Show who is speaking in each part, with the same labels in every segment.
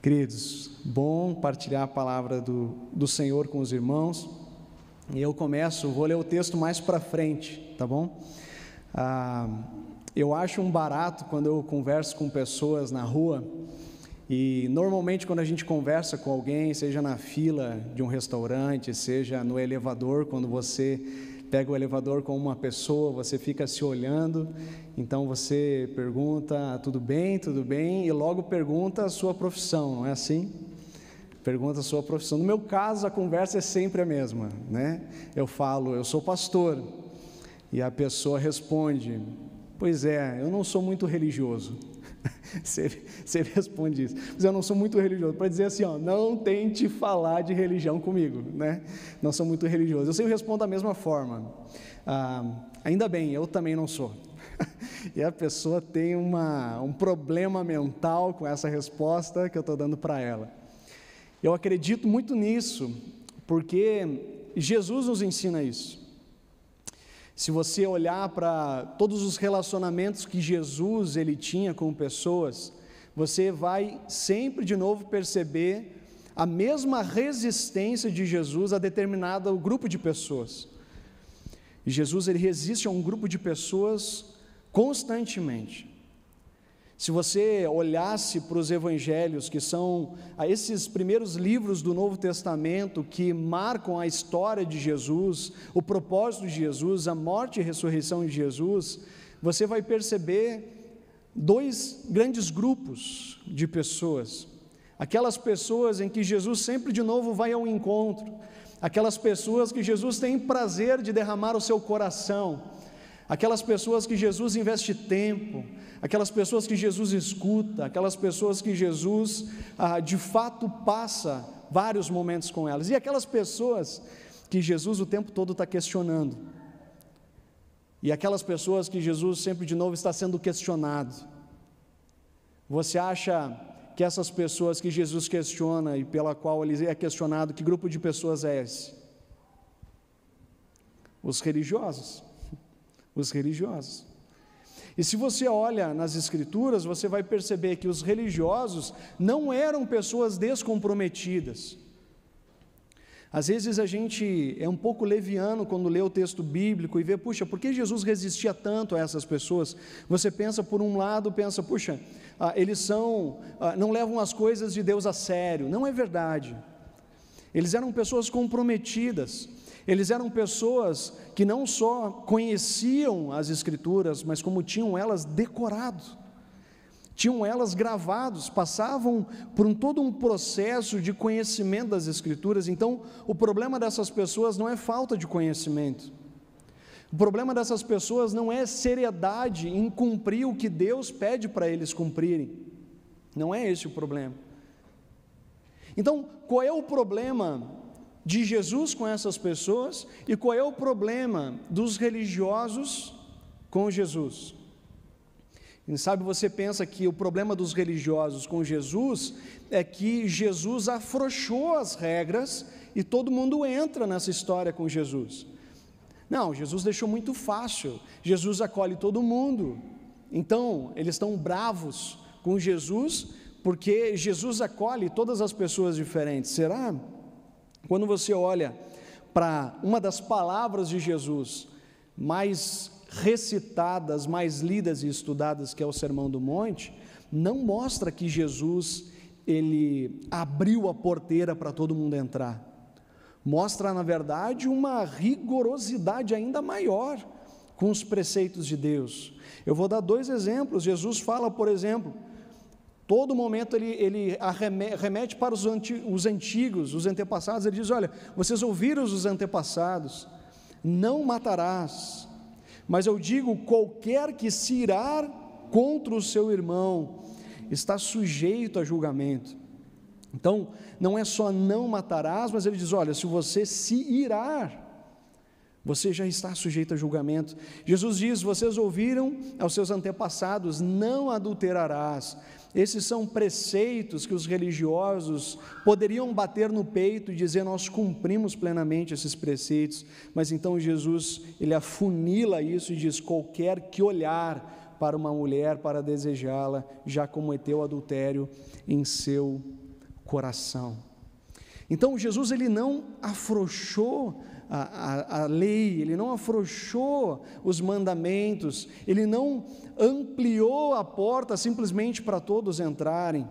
Speaker 1: Queridos, bom partilhar a palavra do, do Senhor com os irmãos. E eu começo, vou ler o texto mais para frente, tá bom? Ah, eu acho um barato quando eu converso com pessoas na rua. E normalmente, quando a gente conversa com alguém, seja na fila de um restaurante, seja no elevador, quando você pega o elevador com uma pessoa, você fica se olhando, então você pergunta ah, tudo bem, tudo bem, e logo pergunta a sua profissão, não é assim? Pergunta a sua profissão. No meu caso, a conversa é sempre a mesma, né? Eu falo, eu sou pastor, e a pessoa responde, pois é, eu não sou muito religioso. Você, você responde isso. Mas eu não sou muito religioso. Para dizer assim, ó, não tente falar de religião comigo, né? Não sou muito religioso. Eu sempre respondo da mesma forma. Ah, ainda bem, eu também não sou. E a pessoa tem uma, um problema mental com essa resposta que eu estou dando para ela. Eu acredito muito nisso, porque Jesus nos ensina isso. Se você olhar para todos os relacionamentos que Jesus ele tinha com pessoas, você vai sempre de novo perceber a mesma resistência de Jesus a determinado grupo de pessoas. Jesus ele resiste a um grupo de pessoas constantemente. Se você olhasse para os evangelhos, que são ah, esses primeiros livros do Novo Testamento que marcam a história de Jesus, o propósito de Jesus, a morte e ressurreição de Jesus, você vai perceber dois grandes grupos de pessoas. Aquelas pessoas em que Jesus sempre de novo vai ao encontro, aquelas pessoas que Jesus tem prazer de derramar o seu coração, aquelas pessoas que Jesus investe tempo, aquelas pessoas que Jesus escuta, aquelas pessoas que Jesus ah, de fato passa vários momentos com elas, e aquelas pessoas que Jesus o tempo todo está questionando, e aquelas pessoas que Jesus sempre de novo está sendo questionado. Você acha que essas pessoas que Jesus questiona e pela qual ele é questionado, que grupo de pessoas é esse? Os religiosos. Os religiosos. E se você olha nas Escrituras, você vai perceber que os religiosos não eram pessoas descomprometidas. Às vezes a gente é um pouco leviano quando lê o texto bíblico e vê, puxa, por que Jesus resistia tanto a essas pessoas? Você pensa por um lado, pensa, puxa, ah, eles são, ah, não levam as coisas de Deus a sério. Não é verdade. Eles eram pessoas comprometidas. Eles eram pessoas que não só conheciam as escrituras, mas como tinham elas decorado. Tinham elas gravados, passavam por um, todo um processo de conhecimento das escrituras. Então, o problema dessas pessoas não é falta de conhecimento. O problema dessas pessoas não é seriedade em cumprir o que Deus pede para eles cumprirem. Não é esse o problema. Então, qual é o problema de Jesus com essas pessoas e qual é o problema dos religiosos com Jesus. Quem sabe você pensa que o problema dos religiosos com Jesus é que Jesus afrouxou as regras e todo mundo entra nessa história com Jesus. Não, Jesus deixou muito fácil, Jesus acolhe todo mundo. Então, eles estão bravos com Jesus porque Jesus acolhe todas as pessoas diferentes. Será? Quando você olha para uma das palavras de Jesus mais recitadas, mais lidas e estudadas, que é o Sermão do Monte, não mostra que Jesus ele abriu a porteira para todo mundo entrar. Mostra, na verdade, uma rigorosidade ainda maior com os preceitos de Deus. Eu vou dar dois exemplos. Jesus fala, por exemplo, Todo momento ele, ele remete para os, antigos, os antepassados. Ele diz: Olha, vocês ouviram os antepassados, não matarás. Mas eu digo: qualquer que se irar contra o seu irmão está sujeito a julgamento. Então, não é só não matarás, mas ele diz: Olha, se você se irar, você já está sujeito a julgamento. Jesus diz: Vocês ouviram aos seus antepassados: Não adulterarás. Esses são preceitos que os religiosos poderiam bater no peito e dizer nós cumprimos plenamente esses preceitos, mas então Jesus ele afunila isso e diz qualquer que olhar para uma mulher para desejá-la já cometeu adultério em seu coração. Então Jesus ele não afrouxou a, a, a lei, ele não afrouxou os mandamentos, ele não ampliou a porta simplesmente para todos entrarem.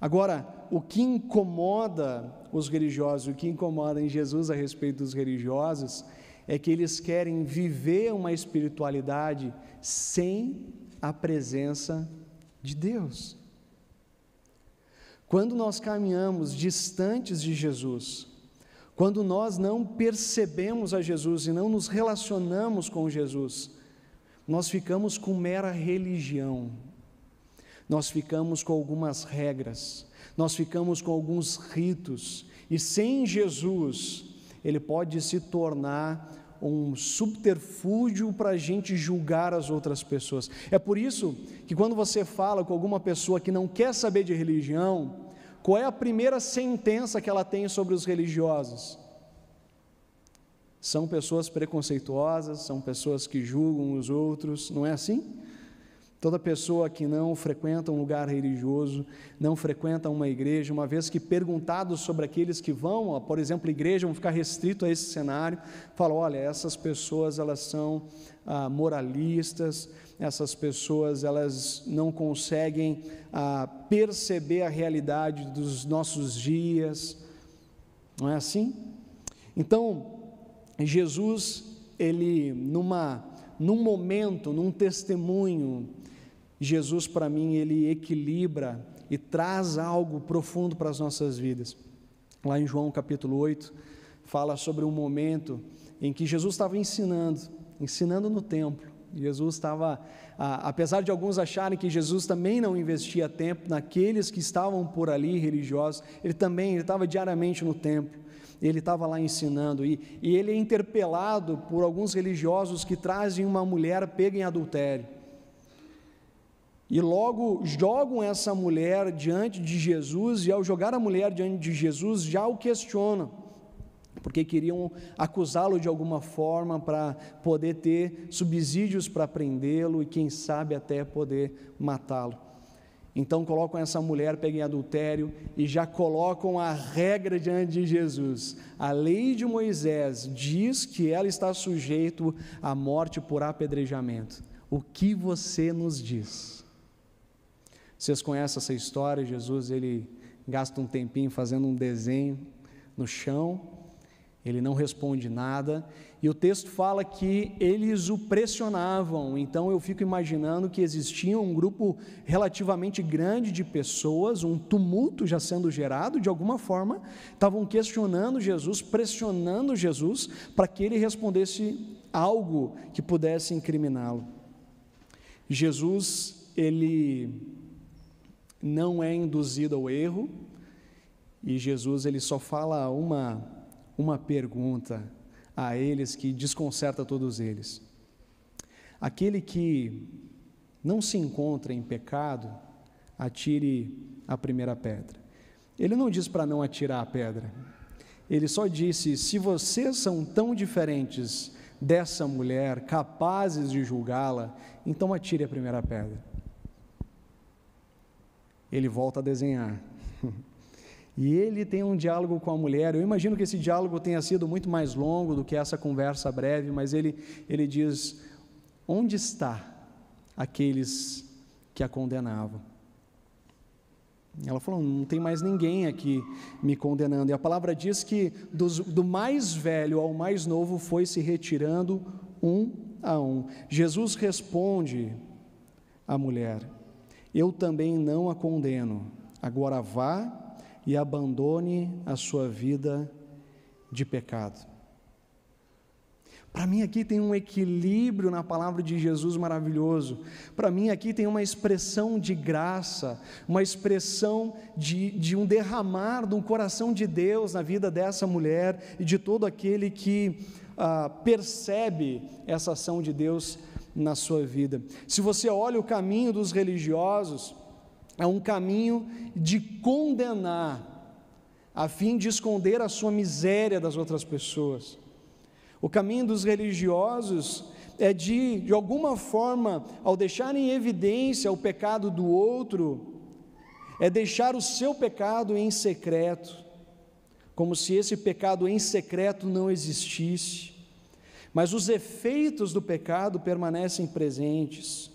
Speaker 1: Agora, o que incomoda os religiosos, o que incomoda em Jesus a respeito dos religiosos, é que eles querem viver uma espiritualidade sem a presença de Deus. Quando nós caminhamos distantes de Jesus, quando nós não percebemos a Jesus e não nos relacionamos com Jesus, nós ficamos com mera religião, nós ficamos com algumas regras, nós ficamos com alguns ritos, e sem Jesus, ele pode se tornar um subterfúgio para a gente julgar as outras pessoas. É por isso que quando você fala com alguma pessoa que não quer saber de religião, qual é a primeira sentença que ela tem sobre os religiosos? São pessoas preconceituosas, são pessoas que julgam os outros, não é assim? Toda pessoa que não frequenta um lugar religioso, não frequenta uma igreja, uma vez que perguntados sobre aqueles que vão, por exemplo, igreja, vão ficar restrito a esse cenário, fala: olha, essas pessoas elas são ah, moralistas, essas pessoas elas não conseguem ah, perceber a realidade dos nossos dias, não é assim? Então Jesus ele numa num momento, num testemunho, Jesus para mim ele equilibra e traz algo profundo para as nossas vidas. Lá em João capítulo 8 fala sobre um momento em que Jesus estava ensinando, ensinando no templo. Jesus estava, apesar de alguns acharem que Jesus também não investia tempo naqueles que estavam por ali religiosos, ele também ele estava diariamente no templo, ele estava lá ensinando, e, e ele é interpelado por alguns religiosos que trazem uma mulher pega em adultério. E logo jogam essa mulher diante de Jesus, e ao jogar a mulher diante de Jesus, já o questionam porque queriam acusá-lo de alguma forma para poder ter subsídios para prendê-lo e, quem sabe, até poder matá-lo. Então colocam essa mulher pega em adultério e já colocam a regra diante de Jesus. A lei de Moisés diz que ela está sujeito à morte por apedrejamento. O que você nos diz? Vocês conhecem essa história? Jesus ele gasta um tempinho fazendo um desenho no chão ele não responde nada, e o texto fala que eles o pressionavam, então eu fico imaginando que existia um grupo relativamente grande de pessoas, um tumulto já sendo gerado, de alguma forma, estavam questionando Jesus, pressionando Jesus para que ele respondesse algo que pudesse incriminá-lo. Jesus, ele não é induzido ao erro, e Jesus ele só fala uma uma pergunta a eles que desconcerta todos eles. Aquele que não se encontra em pecado, atire a primeira pedra. Ele não diz para não atirar a pedra. Ele só disse: se vocês são tão diferentes dessa mulher, capazes de julgá-la, então atire a primeira pedra. Ele volta a desenhar. E ele tem um diálogo com a mulher. Eu imagino que esse diálogo tenha sido muito mais longo do que essa conversa breve, mas ele, ele diz: Onde está aqueles que a condenavam? Ela falou: Não tem mais ninguém aqui me condenando. E a palavra diz que do, do mais velho ao mais novo foi se retirando um a um. Jesus responde à mulher: Eu também não a condeno. Agora vá e abandone a sua vida de pecado. Para mim, aqui tem um equilíbrio na palavra de Jesus maravilhoso. Para mim, aqui tem uma expressão de graça, uma expressão de, de um derramar do coração de Deus na vida dessa mulher e de todo aquele que ah, percebe essa ação de Deus na sua vida. Se você olha o caminho dos religiosos, é um caminho de condenar, a fim de esconder a sua miséria das outras pessoas. O caminho dos religiosos é de, de alguma forma, ao deixar em evidência o pecado do outro, é deixar o seu pecado em secreto, como se esse pecado em secreto não existisse. Mas os efeitos do pecado permanecem presentes.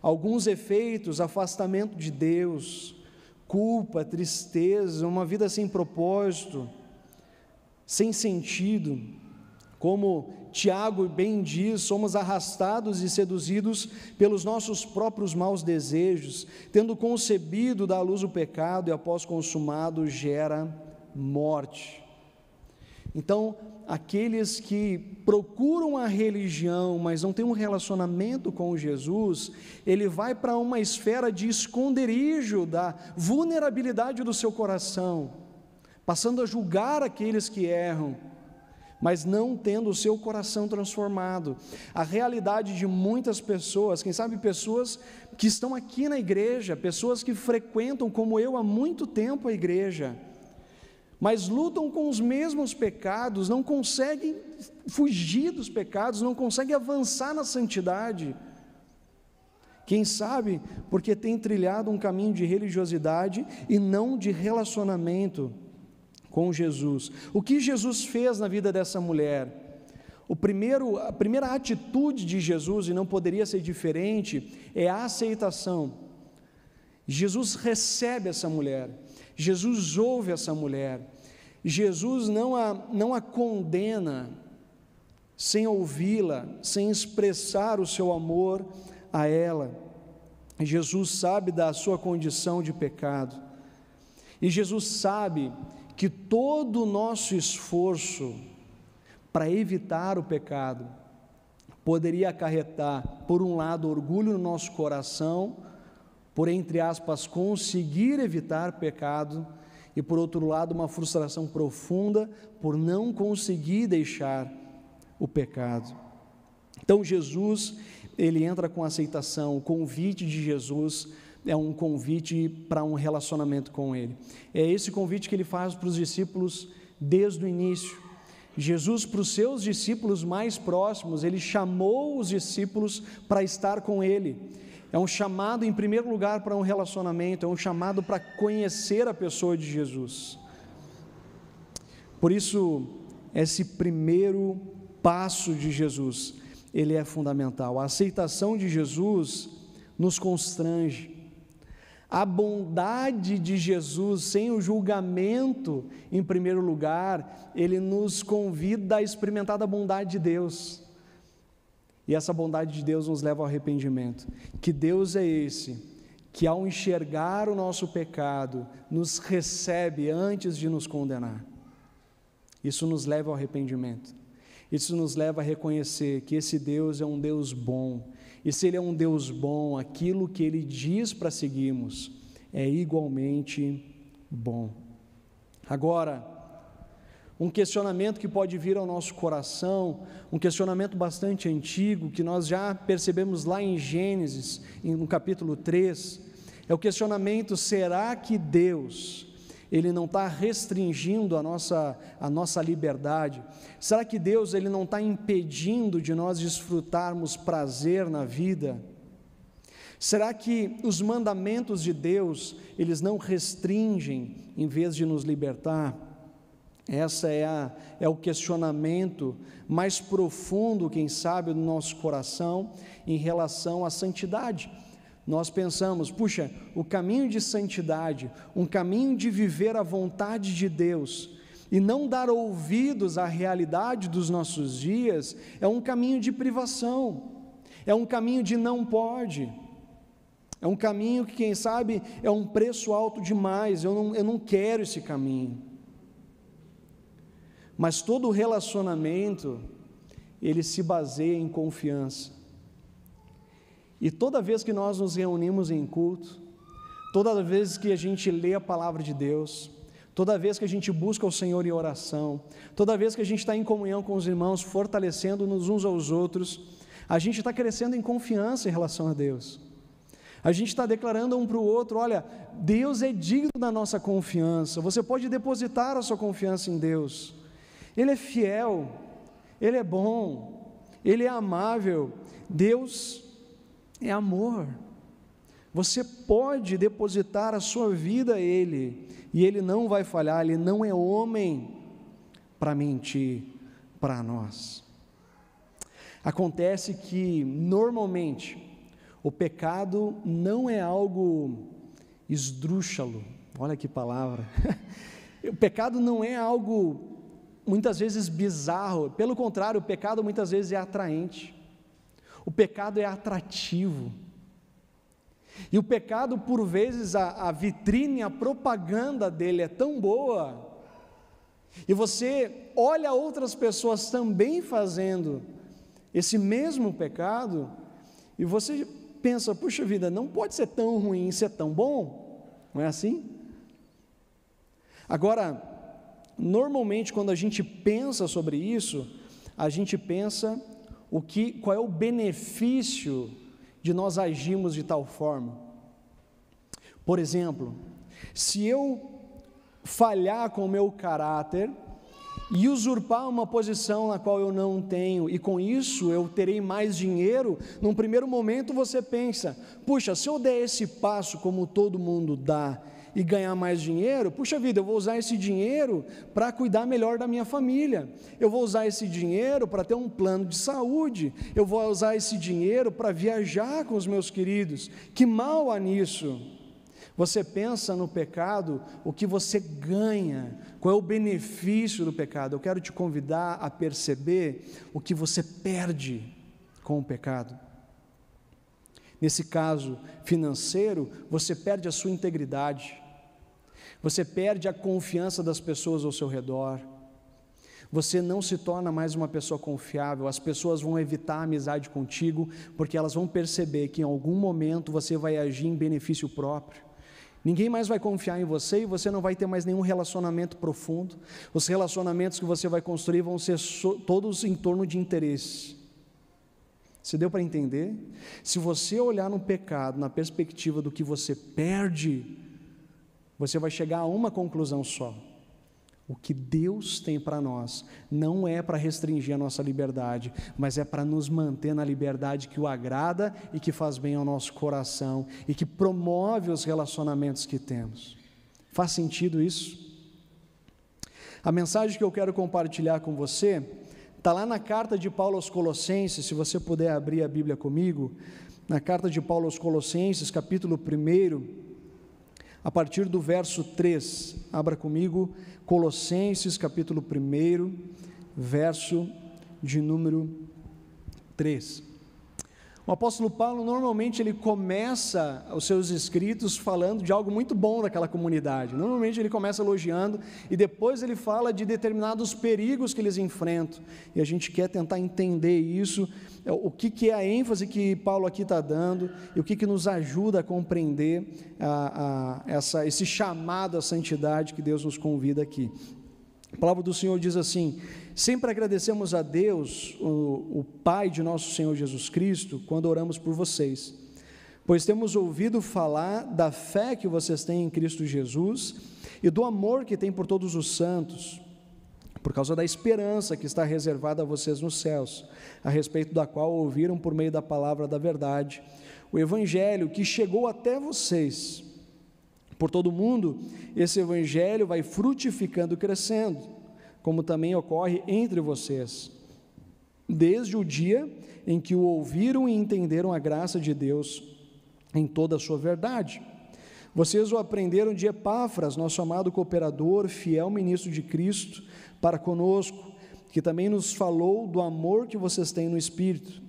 Speaker 1: Alguns efeitos, afastamento de Deus, culpa, tristeza, uma vida sem propósito, sem sentido. Como Tiago bem diz, somos arrastados e seduzidos pelos nossos próprios maus desejos, tendo concebido da luz o pecado e após consumado gera morte. Então, aqueles que procuram a religião, mas não têm um relacionamento com Jesus, ele vai para uma esfera de esconderijo da vulnerabilidade do seu coração, passando a julgar aqueles que erram, mas não tendo o seu coração transformado. A realidade de muitas pessoas, quem sabe pessoas que estão aqui na igreja, pessoas que frequentam como eu há muito tempo a igreja, mas lutam com os mesmos pecados, não conseguem fugir dos pecados, não conseguem avançar na santidade. Quem sabe porque tem trilhado um caminho de religiosidade e não de relacionamento com Jesus. O que Jesus fez na vida dessa mulher? O primeiro, a primeira atitude de Jesus, e não poderia ser diferente, é a aceitação. Jesus recebe essa mulher. Jesus ouve essa mulher, Jesus não a, não a condena sem ouvi-la, sem expressar o seu amor a ela. Jesus sabe da sua condição de pecado. E Jesus sabe que todo o nosso esforço para evitar o pecado poderia acarretar, por um lado, orgulho no nosso coração, por, entre aspas, conseguir evitar pecado, e por outro lado, uma frustração profunda por não conseguir deixar o pecado. Então, Jesus, ele entra com aceitação, o convite de Jesus é um convite para um relacionamento com ele. É esse convite que ele faz para os discípulos desde o início. Jesus, para os seus discípulos mais próximos, ele chamou os discípulos para estar com ele. É um chamado, em primeiro lugar, para um relacionamento, é um chamado para conhecer a pessoa de Jesus. Por isso, esse primeiro passo de Jesus, ele é fundamental. A aceitação de Jesus nos constrange. A bondade de Jesus, sem o julgamento, em primeiro lugar, ele nos convida a experimentar a bondade de Deus. E essa bondade de Deus nos leva ao arrependimento. Que Deus é esse que, ao enxergar o nosso pecado, nos recebe antes de nos condenar. Isso nos leva ao arrependimento. Isso nos leva a reconhecer que esse Deus é um Deus bom. E se Ele é um Deus bom, aquilo que Ele diz para seguirmos é igualmente bom. Agora, um questionamento que pode vir ao nosso coração, um questionamento bastante antigo, que nós já percebemos lá em Gênesis, no capítulo 3, é o questionamento: será que Deus ele não está restringindo a nossa, a nossa liberdade? Será que Deus ele não está impedindo de nós desfrutarmos prazer na vida? Será que os mandamentos de Deus eles não restringem em vez de nos libertar? Essa é, a, é o questionamento mais profundo, quem sabe, do nosso coração em relação à santidade. Nós pensamos, puxa, o caminho de santidade, um caminho de viver a vontade de Deus e não dar ouvidos à realidade dos nossos dias, é um caminho de privação, é um caminho de não pode. É um caminho que, quem sabe, é um preço alto demais. Eu não, eu não quero esse caminho. Mas todo relacionamento ele se baseia em confiança. E toda vez que nós nos reunimos em culto, toda vez que a gente lê a palavra de Deus, toda vez que a gente busca o Senhor em oração, toda vez que a gente está em comunhão com os irmãos, fortalecendo-nos uns aos outros, a gente está crescendo em confiança em relação a Deus. A gente está declarando um para o outro: olha, Deus é digno da nossa confiança, você pode depositar a sua confiança em Deus. Ele é fiel, Ele é bom, Ele é amável. Deus é amor. Você pode depositar a sua vida a Ele, e Ele não vai falhar, Ele não é homem para mentir para nós. Acontece que, normalmente, o pecado não é algo esdrúxalo, olha que palavra. o pecado não é algo muitas vezes bizarro, pelo contrário, o pecado muitas vezes é atraente, o pecado é atrativo. E o pecado, por vezes, a, a vitrine, a propaganda dele é tão boa, e você olha outras pessoas também fazendo esse mesmo pecado, e você pensa: puxa vida, não pode ser tão ruim ser tão bom, não é assim? Agora, Normalmente, quando a gente pensa sobre isso, a gente pensa o que, qual é o benefício de nós agirmos de tal forma. Por exemplo, se eu falhar com o meu caráter e usurpar uma posição na qual eu não tenho, e com isso eu terei mais dinheiro, num primeiro momento você pensa: puxa, se eu der esse passo como todo mundo dá, e ganhar mais dinheiro, puxa vida, eu vou usar esse dinheiro para cuidar melhor da minha família, eu vou usar esse dinheiro para ter um plano de saúde, eu vou usar esse dinheiro para viajar com os meus queridos. Que mal há nisso? Você pensa no pecado, o que você ganha, qual é o benefício do pecado. Eu quero te convidar a perceber o que você perde com o pecado. Nesse caso financeiro, você perde a sua integridade, você perde a confiança das pessoas ao seu redor, você não se torna mais uma pessoa confiável, as pessoas vão evitar a amizade contigo, porque elas vão perceber que em algum momento você vai agir em benefício próprio. Ninguém mais vai confiar em você e você não vai ter mais nenhum relacionamento profundo. Os relacionamentos que você vai construir vão ser todos em torno de interesse. Você deu para entender? Se você olhar no pecado na perspectiva do que você perde, você vai chegar a uma conclusão só. O que Deus tem para nós não é para restringir a nossa liberdade, mas é para nos manter na liberdade que o agrada e que faz bem ao nosso coração e que promove os relacionamentos que temos. Faz sentido isso? A mensagem que eu quero compartilhar com você Está lá na carta de Paulo aos Colossenses, se você puder abrir a Bíblia comigo, na carta de Paulo aos Colossenses, capítulo 1, a partir do verso 3. Abra comigo Colossenses, capítulo 1, verso de número 3. O apóstolo Paulo normalmente ele começa os seus escritos falando de algo muito bom daquela comunidade. Normalmente ele começa elogiando e depois ele fala de determinados perigos que eles enfrentam. E a gente quer tentar entender isso, é, o que, que é a ênfase que Paulo aqui está dando e o que, que nos ajuda a compreender a, a, essa, esse chamado à santidade que Deus nos convida aqui. A palavra do Senhor diz assim: Sempre agradecemos a Deus, o, o, Pai de nosso Senhor Jesus Cristo, quando oramos por vocês, pois temos ouvido falar da fé que vocês têm em Cristo Jesus e do amor que tem por todos os santos, por causa da esperança que está reservada a vocês nos céus, a respeito da qual ouviram por meio da palavra da verdade, o Evangelho que chegou até vocês. Por todo mundo, esse Evangelho vai frutificando e crescendo como também ocorre entre vocês, desde o dia em que o ouviram e entenderam a graça de Deus em toda a sua verdade. Vocês o aprenderam de Epáfras, nosso amado cooperador, fiel ministro de Cristo, para conosco, que também nos falou do amor que vocês têm no Espírito.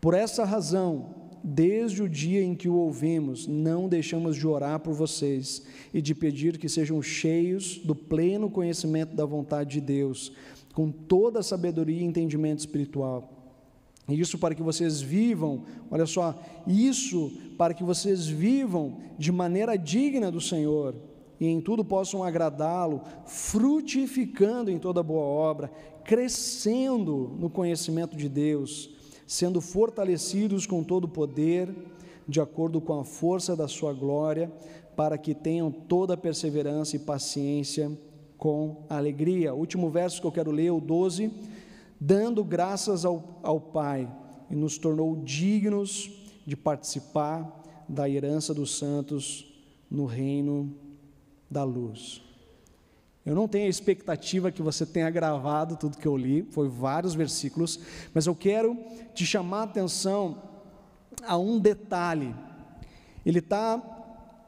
Speaker 1: Por essa razão, desde o dia em que o ouvimos, não deixamos de orar por vocês e de pedir que sejam cheios do pleno conhecimento da vontade de Deus, com toda a sabedoria e entendimento espiritual. isso para que vocês vivam, olha só, isso para que vocês vivam de maneira digna do Senhor e em tudo possam agradá-lo, frutificando em toda boa obra, crescendo no conhecimento de Deus sendo fortalecidos com todo o poder, de acordo com a força da sua glória, para que tenham toda a perseverança e paciência com alegria. O último verso que eu quero ler, o 12, dando graças ao, ao Pai, e nos tornou dignos de participar da herança dos santos no reino da luz. Eu não tenho a expectativa que você tenha gravado tudo que eu li, foi vários versículos, mas eu quero te chamar a atenção a um detalhe. Ele está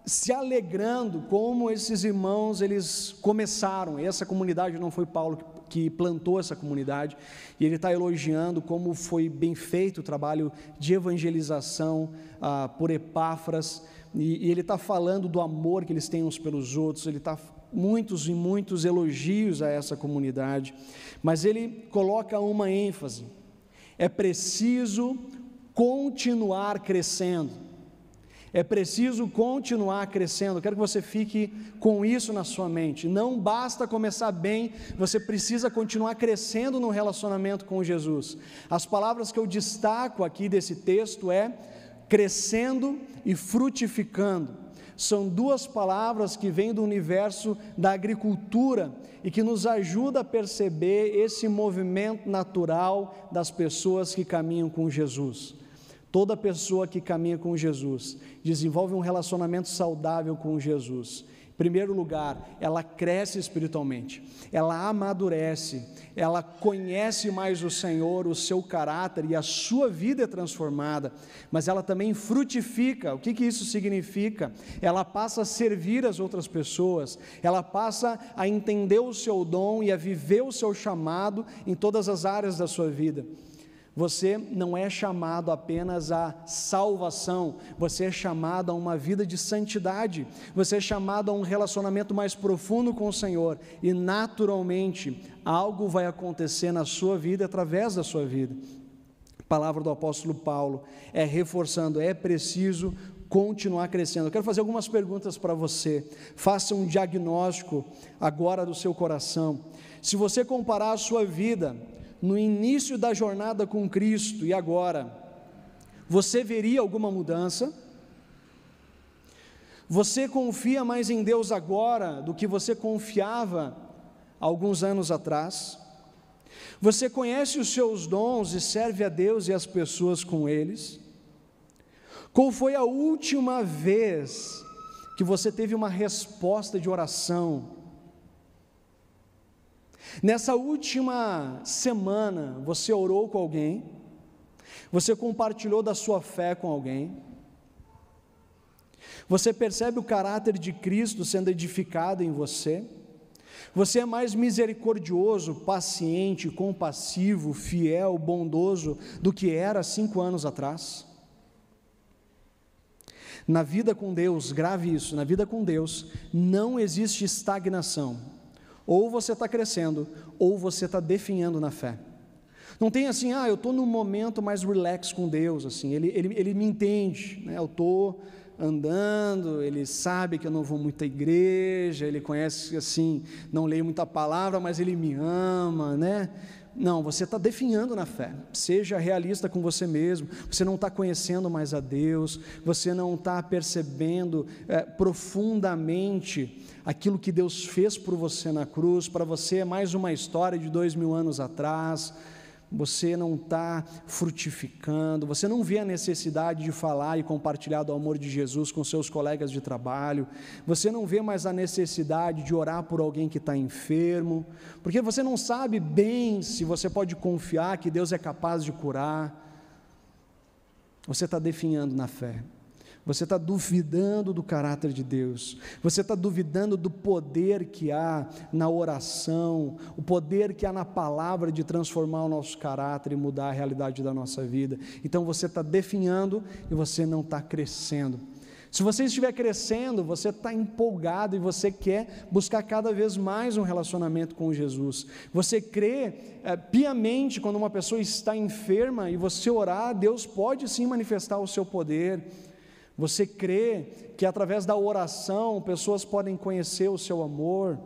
Speaker 1: se alegrando como esses irmãos eles começaram. Essa comunidade não foi Paulo que plantou essa comunidade e ele está elogiando como foi bem feito o trabalho de evangelização ah, por Epáfras e, e ele está falando do amor que eles têm uns pelos outros. Ele está muitos e muitos elogios a essa comunidade, mas ele coloca uma ênfase: é preciso continuar crescendo. É preciso continuar crescendo. Eu quero que você fique com isso na sua mente. Não basta começar bem, você precisa continuar crescendo no relacionamento com Jesus. As palavras que eu destaco aqui desse texto é crescendo e frutificando. São duas palavras que vêm do universo da agricultura e que nos ajuda a perceber esse movimento natural das pessoas que caminham com Jesus. Toda pessoa que caminha com Jesus desenvolve um relacionamento saudável com Jesus primeiro lugar, ela cresce espiritualmente, ela amadurece, ela conhece mais o Senhor, o seu caráter e a sua vida é transformada, mas ela também frutifica. O que, que isso significa? Ela passa a servir as outras pessoas, ela passa a entender o seu dom e a viver o seu chamado em todas as áreas da sua vida. Você não é chamado apenas à salvação, você é chamado a uma vida de santidade, você é chamado a um relacionamento mais profundo com o Senhor, e naturalmente algo vai acontecer na sua vida através da sua vida. A palavra do apóstolo Paulo é reforçando: é preciso continuar crescendo. Eu quero fazer algumas perguntas para você. Faça um diagnóstico agora do seu coração. Se você comparar a sua vida no início da jornada com Cristo e agora, você veria alguma mudança? Você confia mais em Deus agora do que você confiava alguns anos atrás? Você conhece os seus dons e serve a Deus e as pessoas com eles? Qual foi a última vez que você teve uma resposta de oração Nessa última semana, você orou com alguém? Você compartilhou da sua fé com alguém? Você percebe o caráter de Cristo sendo edificado em você? Você é mais misericordioso, paciente, compassivo, fiel, bondoso do que era cinco anos atrás? Na vida com Deus, grave isso: na vida com Deus não existe estagnação, ou você está crescendo, ou você está definhando na fé. Não tem assim, ah, eu estou num momento mais relax com Deus, assim, ele, ele, ele me entende, né? eu estou andando, ele sabe que eu não vou muita igreja, ele conhece assim, não leio muita palavra, mas ele me ama, né? Não, você está definhando na fé. Seja realista com você mesmo. Você não está conhecendo mais a Deus. Você não está percebendo é, profundamente aquilo que Deus fez por você na cruz. Para você é mais uma história de dois mil anos atrás você não está frutificando, você não vê a necessidade de falar e compartilhar do amor de Jesus com seus colegas de trabalho, você não vê mais a necessidade de orar por alguém que está enfermo, porque você não sabe bem se você pode confiar que Deus é capaz de curar, você está definhando na fé. Você está duvidando do caráter de Deus, você está duvidando do poder que há na oração, o poder que há na palavra de transformar o nosso caráter e mudar a realidade da nossa vida. Então você está definhando e você não está crescendo. Se você estiver crescendo, você está empolgado e você quer buscar cada vez mais um relacionamento com Jesus. Você crê é, piamente quando uma pessoa está enferma e você orar, Deus pode sim manifestar o seu poder. Você crê que através da oração pessoas podem conhecer o seu amor?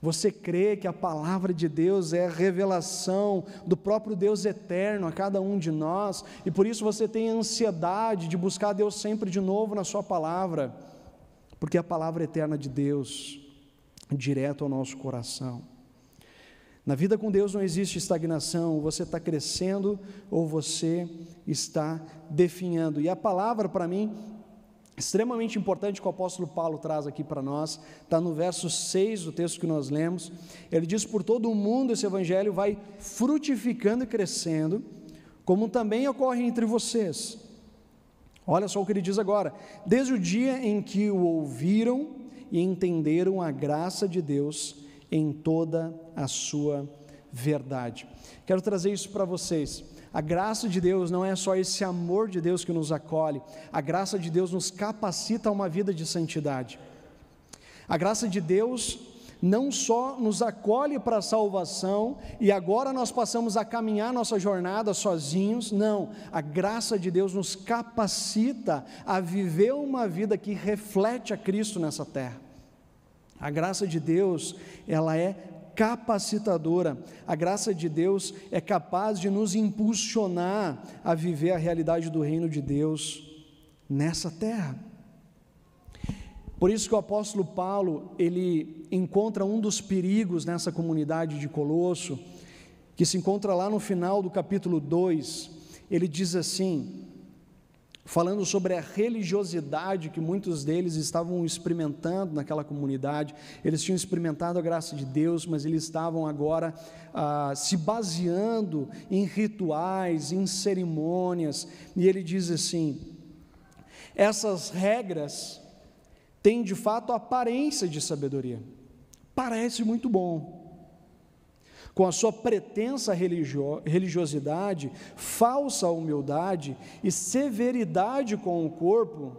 Speaker 1: Você crê que a palavra de Deus é a revelação do próprio Deus eterno a cada um de nós e por isso você tem ansiedade de buscar Deus sempre de novo na Sua palavra, porque a palavra eterna de Deus direto ao nosso coração. Na vida com Deus não existe estagnação, você está crescendo ou você está definhando. E a palavra para mim, extremamente importante que o apóstolo Paulo traz aqui para nós, está no verso 6 do texto que nós lemos. Ele diz: Por todo o mundo esse evangelho vai frutificando e crescendo, como também ocorre entre vocês. Olha só o que ele diz agora: Desde o dia em que o ouviram e entenderam a graça de Deus, em toda a sua verdade. Quero trazer isso para vocês. A graça de Deus não é só esse amor de Deus que nos acolhe, a graça de Deus nos capacita a uma vida de santidade. A graça de Deus não só nos acolhe para a salvação e agora nós passamos a caminhar nossa jornada sozinhos, não, a graça de Deus nos capacita a viver uma vida que reflete a Cristo nessa terra. A graça de Deus, ela é capacitadora. A graça de Deus é capaz de nos impulsionar a viver a realidade do reino de Deus nessa terra. Por isso que o apóstolo Paulo, ele encontra um dos perigos nessa comunidade de Colosso, que se encontra lá no final do capítulo 2. Ele diz assim: falando sobre a religiosidade que muitos deles estavam experimentando naquela comunidade. Eles tinham experimentado a graça de Deus, mas eles estavam agora ah, se baseando em rituais, em cerimônias. E ele diz assim: essas regras têm de fato a aparência de sabedoria. Parece muito bom, com a sua pretensa religio religiosidade, falsa humildade e severidade com o corpo,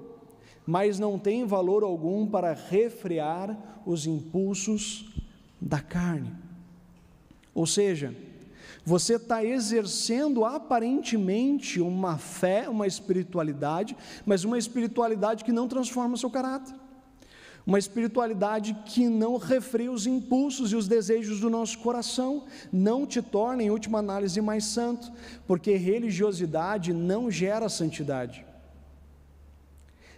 Speaker 1: mas não tem valor algum para refrear os impulsos da carne. Ou seja, você está exercendo aparentemente uma fé, uma espiritualidade, mas uma espiritualidade que não transforma o seu caráter uma espiritualidade que não refreia os impulsos e os desejos do nosso coração, não te torna, em última análise, mais santo, porque religiosidade não gera santidade.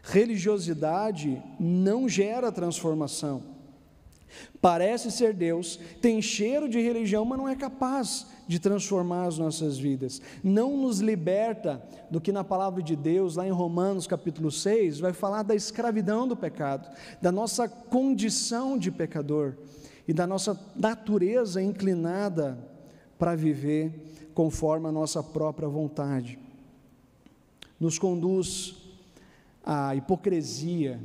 Speaker 1: Religiosidade não gera transformação. Parece ser Deus, tem cheiro de religião, mas não é capaz de transformar as nossas vidas. Não nos liberta do que na palavra de Deus, lá em Romanos capítulo 6, vai falar da escravidão do pecado, da nossa condição de pecador e da nossa natureza inclinada para viver conforme a nossa própria vontade. Nos conduz à hipocrisia,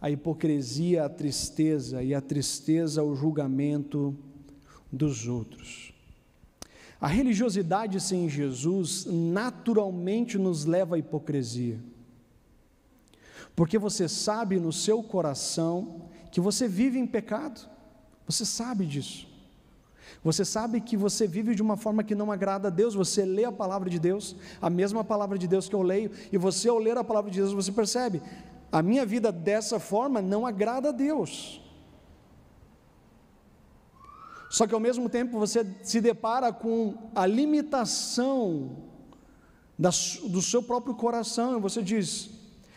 Speaker 1: a hipocrisia, à tristeza e a tristeza, ao julgamento dos outros. A religiosidade sem Jesus naturalmente nos leva à hipocrisia. Porque você sabe no seu coração que você vive em pecado. Você sabe disso. Você sabe que você vive de uma forma que não agrada a Deus. Você lê a palavra de Deus, a mesma palavra de Deus que eu leio, e você, ao ler a palavra de Deus, você percebe: a minha vida dessa forma não agrada a Deus. Só que ao mesmo tempo você se depara com a limitação da, do seu próprio coração, e você diz: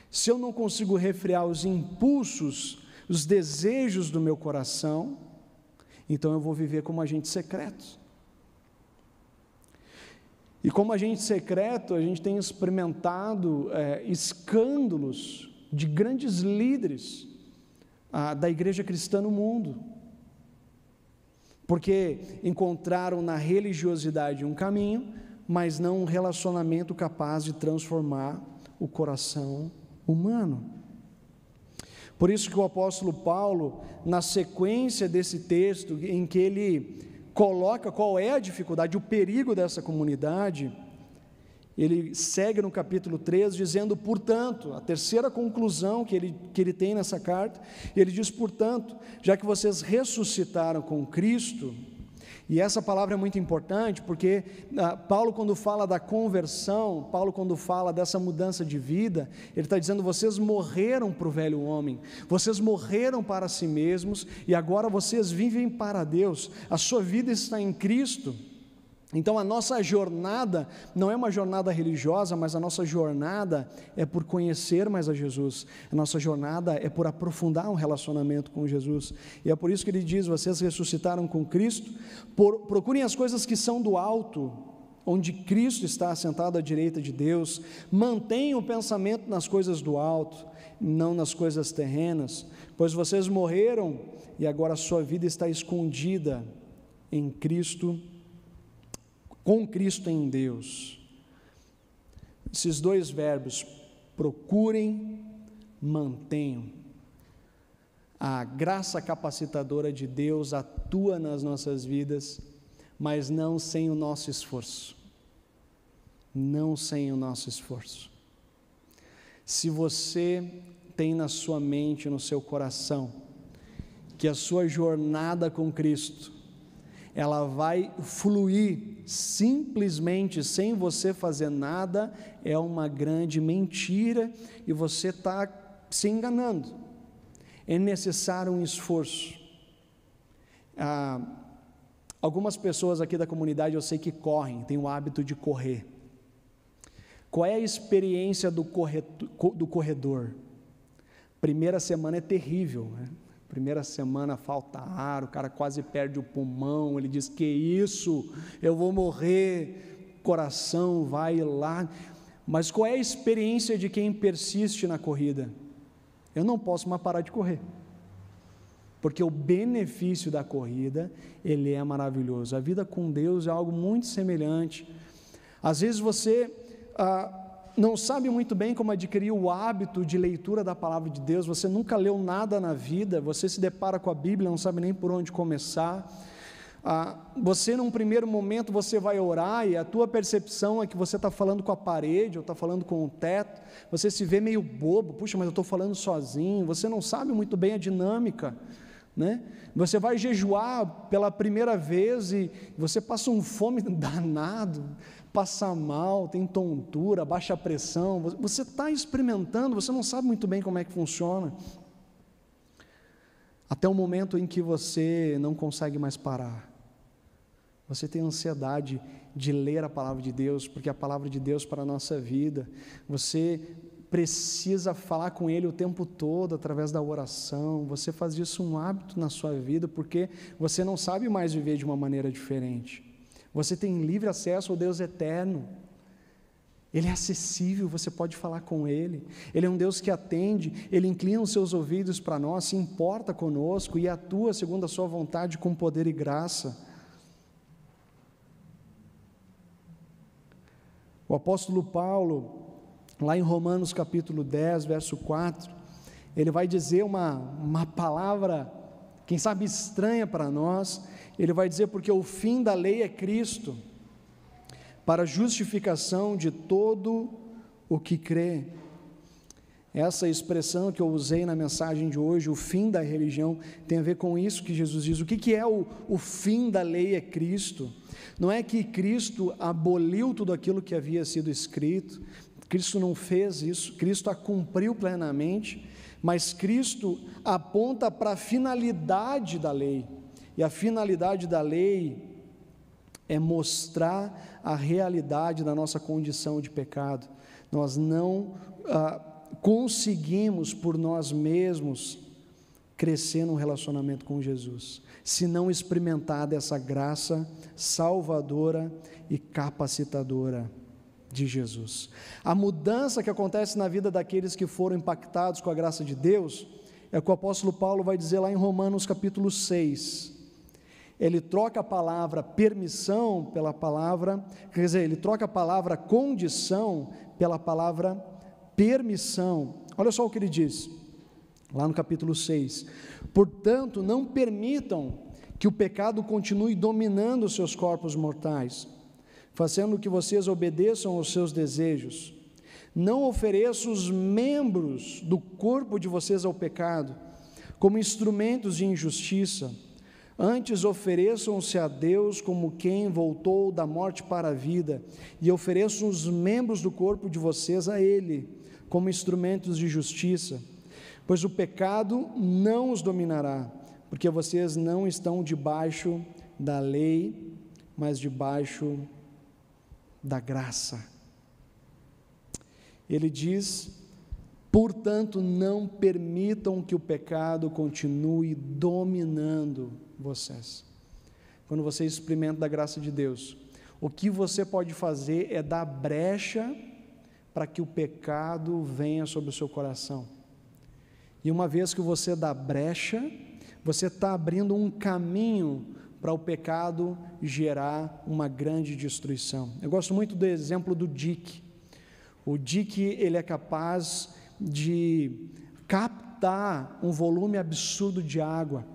Speaker 1: se eu não consigo refrear os impulsos, os desejos do meu coração, então eu vou viver como agente secreto. E como agente secreto, a gente tem experimentado é, escândalos de grandes líderes a, ah, da igreja cristã no mundo porque encontraram na religiosidade um caminho, mas não um relacionamento capaz de transformar o coração humano. Por isso que o apóstolo Paulo, na sequência desse texto, em que ele coloca qual é a dificuldade, o perigo dessa comunidade, ele segue no capítulo 3 dizendo, portanto, a terceira conclusão que ele, que ele tem nessa carta, ele diz, portanto, já que vocês ressuscitaram com Cristo, e essa palavra é muito importante porque ah, Paulo, quando fala da conversão, Paulo, quando fala dessa mudança de vida, ele está dizendo: vocês morreram para o velho homem, vocês morreram para si mesmos e agora vocês vivem para Deus, a sua vida está em Cristo. Então a nossa jornada não é uma jornada religiosa, mas a nossa jornada é por conhecer mais a Jesus. A nossa jornada é por aprofundar um relacionamento com Jesus. E é por isso que ele diz: vocês ressuscitaram com Cristo, por, procurem as coisas que são do alto, onde Cristo está assentado à direita de Deus. Mantenham o pensamento nas coisas do alto, não nas coisas terrenas, pois vocês morreram e agora a sua vida está escondida em Cristo Jesus com Cristo em Deus. Esses dois verbos, procurem, mantenham. A graça capacitadora de Deus atua nas nossas vidas, mas não sem o nosso esforço. Não sem o nosso esforço. Se você tem na sua mente, no seu coração, que a sua jornada com Cristo ela vai fluir simplesmente sem você fazer nada, é uma grande mentira e você está se enganando. É necessário um esforço. Ah, algumas pessoas aqui da comunidade eu sei que correm, têm o hábito de correr. Qual é a experiência do, corretor? Do corredor? Primeira semana é terrível, né? Primeira semana falta ar, o cara quase perde o pulmão, ele diz: "Que isso? Eu vou morrer". Coração vai lá. Mas qual é a experiência de quem persiste na corrida? Eu não posso mais parar de correr. Porque o benefício da corrida, ele é maravilhoso. A vida com Deus é algo muito semelhante. Às vezes você ah, não sabe muito bem como adquirir o hábito de leitura da palavra de Deus, você nunca leu nada na vida, você se depara com a Bíblia, não sabe nem por onde começar. Ah, você, num primeiro momento, você vai orar e a tua percepção é que você está falando com a parede ou está falando com o teto, você se vê meio bobo, puxa, mas eu estou falando sozinho, você não sabe muito bem a dinâmica. Né? Você vai jejuar pela primeira vez e você passa um fome danado, passa mal, tem tontura, baixa pressão. Você está experimentando, você não sabe muito bem como é que funciona. Até o momento em que você não consegue mais parar. Você tem ansiedade de ler a palavra de Deus, porque a palavra de Deus para a nossa vida. Você precisa falar com Ele o tempo todo através da oração. Você faz isso um hábito na sua vida, porque você não sabe mais viver de uma maneira diferente. Você tem livre acesso ao Deus eterno. Ele é acessível, você pode falar com Ele. Ele é um Deus que atende, Ele inclina os seus ouvidos para nós, se importa conosco e atua segundo a Sua vontade com poder e graça. O apóstolo Paulo, lá em Romanos capítulo 10, verso 4, ele vai dizer uma, uma palavra, quem sabe estranha para nós, ele vai dizer: porque o fim da lei é Cristo, para justificação de todo o que crê. Essa expressão que eu usei na mensagem de hoje, o fim da religião, tem a ver com isso que Jesus diz. O que, que é o, o fim da lei é Cristo? Não é que Cristo aboliu tudo aquilo que havia sido escrito, Cristo não fez isso, Cristo a cumpriu plenamente, mas Cristo aponta para a finalidade da lei. E a finalidade da lei é mostrar a realidade da nossa condição de pecado. Nós não ah, conseguimos por nós mesmos crescer num relacionamento com Jesus, se não experimentar dessa graça salvadora e capacitadora de Jesus. A mudança que acontece na vida daqueles que foram impactados com a graça de Deus é o que o apóstolo Paulo vai dizer lá em Romanos capítulo 6 ele troca a palavra permissão pela palavra, quer dizer, ele troca a palavra condição pela palavra permissão. Olha só o que ele diz, lá no capítulo 6. Portanto, não permitam que o pecado continue dominando os seus corpos mortais, fazendo que vocês obedeçam aos seus desejos. Não ofereçam os membros do corpo de vocês ao pecado como instrumentos de injustiça Antes ofereçam-se a Deus como quem voltou da morte para a vida, e ofereçam os membros do corpo de vocês a Ele, como instrumentos de justiça. Pois o pecado não os dominará, porque vocês não estão debaixo da lei, mas debaixo da graça. Ele diz: portanto, não permitam que o pecado continue dominando vocês. Quando você experimenta da graça de Deus, o que você pode fazer é dar brecha para que o pecado venha sobre o seu coração. E uma vez que você dá brecha, você está abrindo um caminho para o pecado gerar uma grande destruição. Eu gosto muito do exemplo do Dick. O Dick ele é capaz de captar um volume absurdo de água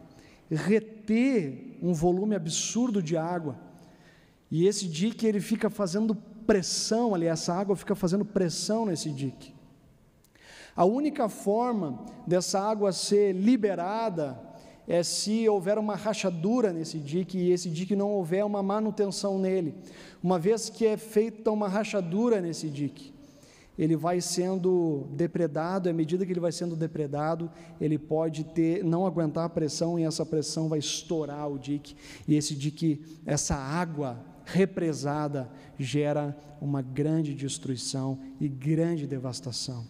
Speaker 1: reter um volume absurdo de água. E esse dique ele fica fazendo pressão ali, essa água fica fazendo pressão nesse dique. A única forma dessa água ser liberada é se houver uma rachadura nesse dique e esse dique não houver uma manutenção nele, uma vez que é feita uma rachadura nesse dique ele vai sendo depredado, à medida que ele vai sendo depredado, ele pode ter não aguentar a pressão e essa pressão vai estourar o dique e esse dique, essa água represada gera uma grande destruição e grande devastação.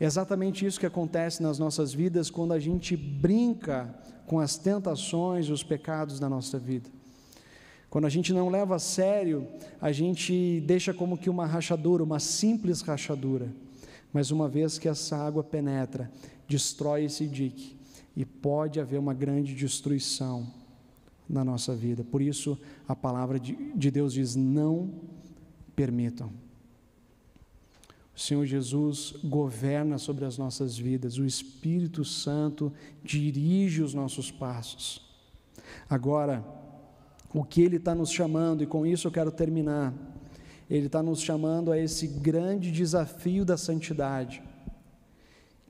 Speaker 1: É exatamente isso que acontece nas nossas vidas quando a gente brinca com as tentações e os pecados da nossa vida. Quando a gente não leva a sério, a gente deixa como que uma rachadura, uma simples rachadura. Mas uma vez que essa água penetra, destrói esse dique e pode haver uma grande destruição na nossa vida. Por isso, a palavra de Deus diz: não permitam. O Senhor Jesus governa sobre as nossas vidas, o Espírito Santo dirige os nossos passos. Agora, o que Ele está nos chamando, e com isso eu quero terminar. Ele está nos chamando a esse grande desafio da santidade,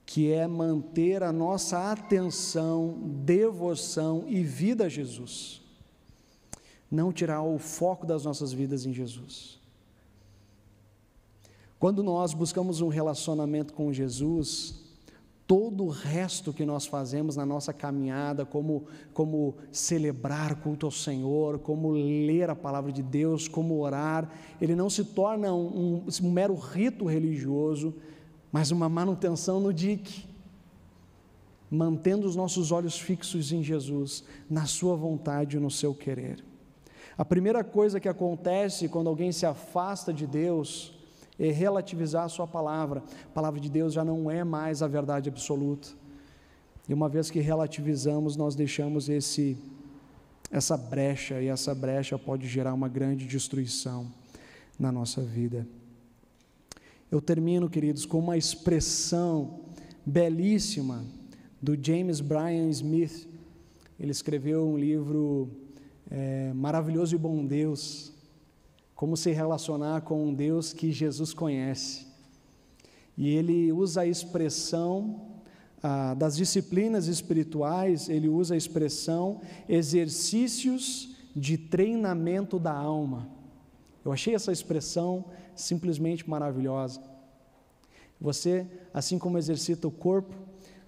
Speaker 1: que é manter a nossa atenção, devoção e vida a Jesus. Não tirar o foco das nossas vidas em Jesus. Quando nós buscamos um relacionamento com Jesus, todo o resto que nós fazemos na nossa caminhada, como, como celebrar culto ao Senhor, como ler a palavra de Deus, como orar, ele não se torna um, um, um mero rito religioso, mas uma manutenção no dique, mantendo os nossos olhos fixos em Jesus, na Sua vontade e no seu querer. A primeira coisa que acontece quando alguém se afasta de Deus e relativizar a sua palavra. A palavra de Deus já não é mais a verdade absoluta. E uma vez que relativizamos, nós deixamos esse essa brecha e essa brecha pode gerar uma grande destruição na nossa vida. Eu termino, queridos, com uma expressão belíssima do James Bryan Smith. Ele escreveu um livro é, maravilhoso e bom Deus como se relacionar com um Deus que Jesus conhece. E ele usa a expressão ah, das disciplinas espirituais, ele usa a expressão exercícios de treinamento da alma. Eu achei essa expressão simplesmente maravilhosa. Você, assim como exercita o corpo,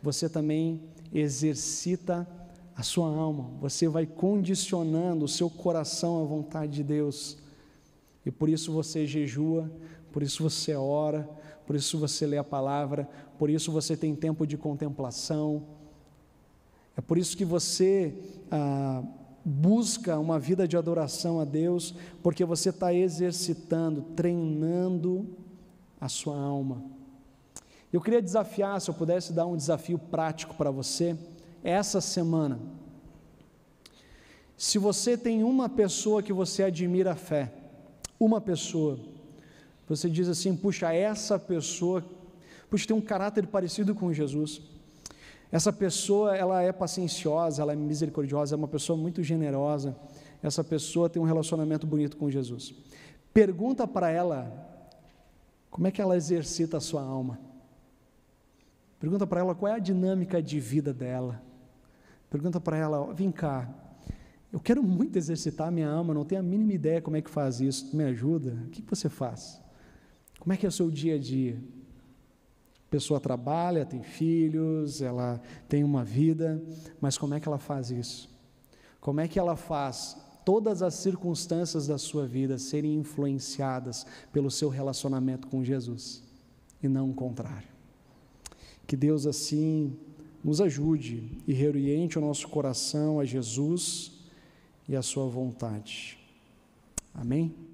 Speaker 1: você também exercita a sua alma. Você vai condicionando o seu coração à vontade de Deus. E por isso você jejua, por isso você ora, por isso você lê a palavra, por isso você tem tempo de contemplação. É por isso que você ah, busca uma vida de adoração a Deus, porque você está exercitando, treinando a sua alma. Eu queria desafiar, se eu pudesse dar um desafio prático para você, essa semana. Se você tem uma pessoa que você admira a fé, uma pessoa. Você diz assim: puxa, essa pessoa, puxa, tem um caráter parecido com Jesus. Essa pessoa, ela é pacienciosa, ela é misericordiosa, é uma pessoa muito generosa. Essa pessoa tem um relacionamento bonito com Jesus. Pergunta para ela como é que ela exercita a sua alma. Pergunta para ela qual é a dinâmica de vida dela. Pergunta para ela: vem cá, eu quero muito exercitar minha alma, não tenho a mínima ideia como é que faz isso. Me ajuda? O que você faz? Como é que é o seu dia a dia? A pessoa trabalha, tem filhos, ela tem uma vida, mas como é que ela faz isso? Como é que ela faz todas as circunstâncias da sua vida serem influenciadas pelo seu relacionamento com Jesus e não o contrário? Que Deus assim nos ajude e reoriente o nosso coração a Jesus e a sua vontade. Amém?